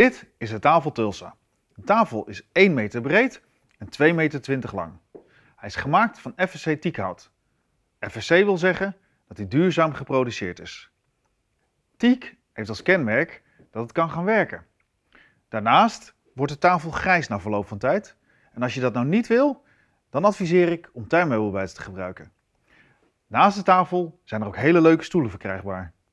Dit is de tafel Tulsa. De tafel is 1 meter breed en 2,20 meter lang. Hij is gemaakt van FSC teakhout. FSC wil zeggen dat hij duurzaam geproduceerd is. Tiek heeft als kenmerk dat het kan gaan werken. Daarnaast wordt de tafel grijs na verloop van tijd. En als je dat nou niet wil, dan adviseer ik om tuinmeubelbijts te gebruiken. Naast de tafel zijn er ook hele leuke stoelen verkrijgbaar.